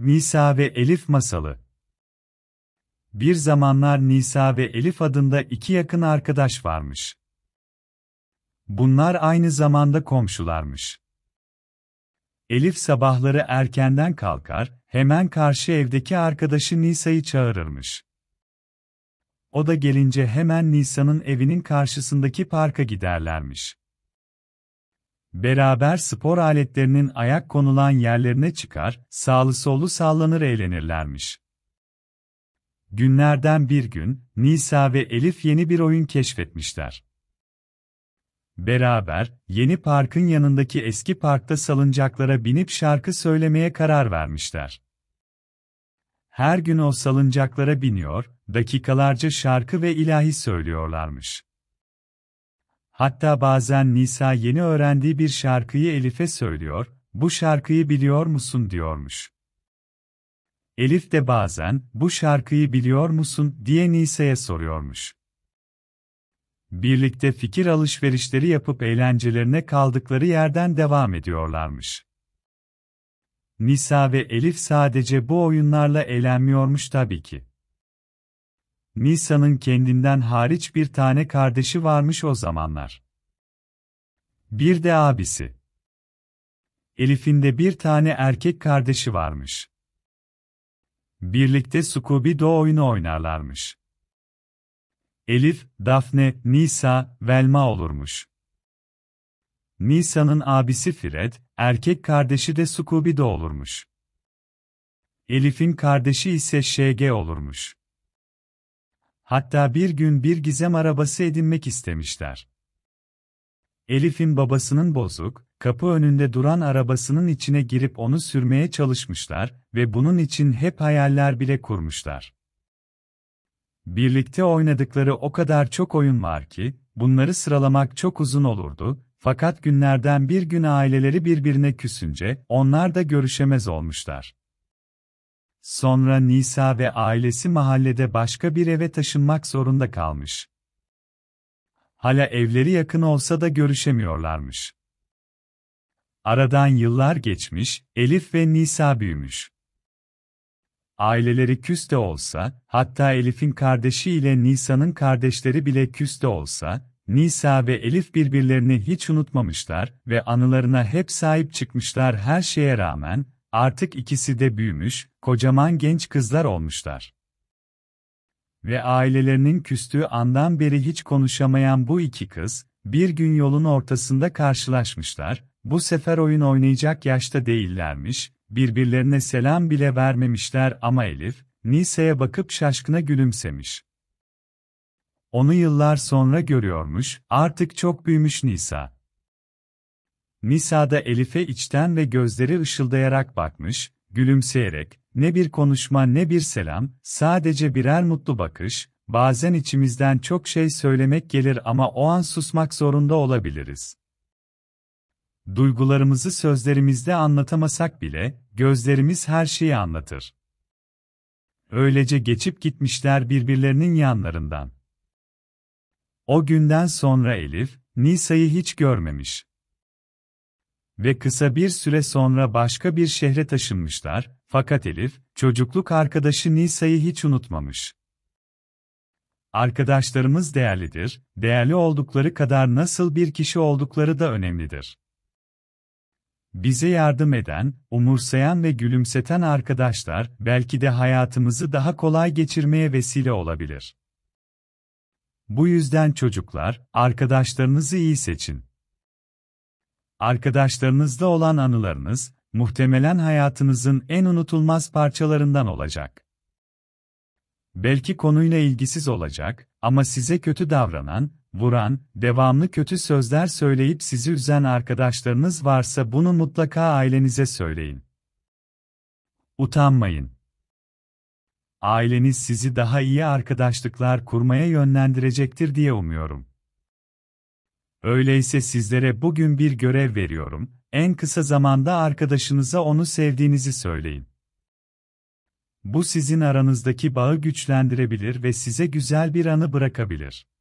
Nisa ve Elif Masalı Bir zamanlar Nisa ve Elif adında iki yakın arkadaş varmış. Bunlar aynı zamanda komşularmış. Elif sabahları erkenden kalkar, hemen karşı evdeki arkadaşı Nisa'yı çağırırmış. O da gelince hemen Nisa'nın evinin karşısındaki parka giderlermiş. Beraber spor aletlerinin ayak konulan yerlerine çıkar, sağlı sollu sallanır eğlenirlermiş. Günlerden bir gün, Nisa ve Elif yeni bir oyun keşfetmişler. Beraber, yeni parkın yanındaki eski parkta salıncaklara binip şarkı söylemeye karar vermişler. Her gün o salıncaklara biniyor, dakikalarca şarkı ve ilahi söylüyorlarmış. Hatta bazen Nisa yeni öğrendiği bir şarkıyı Elif'e söylüyor, bu şarkıyı biliyor musun diyormuş. Elif de bazen, bu şarkıyı biliyor musun diye Nisa'ya soruyormuş. Birlikte fikir alışverişleri yapıp eğlencelerine kaldıkları yerden devam ediyorlarmış. Nisa ve Elif sadece bu oyunlarla eğlenmiyormuş tabii ki. Nisa'nın kendinden hariç bir tane kardeşi varmış o zamanlar. Bir de abisi. Elif'in de bir tane erkek kardeşi varmış. Birlikte Scooby-Doo oyunu oynarlarmış. Elif, Daphne, Nisa, Velma olurmuş. Nisa'nın abisi Fred, erkek kardeşi de Scooby-Doo olurmuş. Elif'in kardeşi ise ŞG olurmuş. Hatta bir gün bir gizem arabası edinmek istemişler. Elif'in babasının bozuk, kapı önünde duran arabasının içine girip onu sürmeye çalışmışlar ve bunun için hep hayaller bile kurmuşlar. Birlikte oynadıkları o kadar çok oyun var ki, bunları sıralamak çok uzun olurdu, fakat günlerden bir gün aileleri birbirine küsünce onlar da görüşemez olmuşlar. Sonra Nisa ve ailesi mahallede başka bir eve taşınmak zorunda kalmış. Hala evleri yakın olsa da görüşemiyorlarmış. Aradan yıllar geçmiş, Elif ve Nisa büyümüş. Aileleri küs de olsa, hatta Elif'in kardeşi ile Nisa'nın kardeşleri bile küs de olsa, Nisa ve Elif birbirlerini hiç unutmamışlar ve anılarına hep sahip çıkmışlar her şeye rağmen, Artık ikisi de büyümüş, kocaman genç kızlar olmuşlar. Ve ailelerinin küstüğü andan beri hiç konuşamayan bu iki kız, bir gün yolun ortasında karşılaşmışlar, bu sefer oyun oynayacak yaşta değillermiş, birbirlerine selam bile vermemişler ama Elif, Nisa'ya bakıp şaşkına gülümsemiş. Onu yıllar sonra görüyormuş, artık çok büyümüş Nisa, Misa'da Elif'e içten ve gözleri ışıldayarak bakmış, gülümseyerek, ne bir konuşma ne bir selam, sadece birer mutlu bakış, bazen içimizden çok şey söylemek gelir ama o an susmak zorunda olabiliriz. Duygularımızı sözlerimizde anlatamasak bile, gözlerimiz her şeyi anlatır. Öylece geçip gitmişler birbirlerinin yanlarından. O günden sonra Elif, Nisa'yı hiç görmemiş ve kısa bir süre sonra başka bir şehre taşınmışlar, fakat Elif, çocukluk arkadaşı Nisa'yı hiç unutmamış. Arkadaşlarımız değerlidir, değerli oldukları kadar nasıl bir kişi oldukları da önemlidir. Bize yardım eden, umursayan ve gülümseten arkadaşlar belki de hayatımızı daha kolay geçirmeye vesile olabilir. Bu yüzden çocuklar, arkadaşlarınızı iyi seçin arkadaşlarınızla olan anılarınız, muhtemelen hayatınızın en unutulmaz parçalarından olacak. Belki konuyla ilgisiz olacak ama size kötü davranan, vuran, devamlı kötü sözler söyleyip sizi üzen arkadaşlarınız varsa bunu mutlaka ailenize söyleyin. Utanmayın. Aileniz sizi daha iyi arkadaşlıklar kurmaya yönlendirecektir diye umuyorum. Öyleyse sizlere bugün bir görev veriyorum, en kısa zamanda arkadaşınıza onu sevdiğinizi söyleyin. Bu sizin aranızdaki bağı güçlendirebilir ve size güzel bir anı bırakabilir.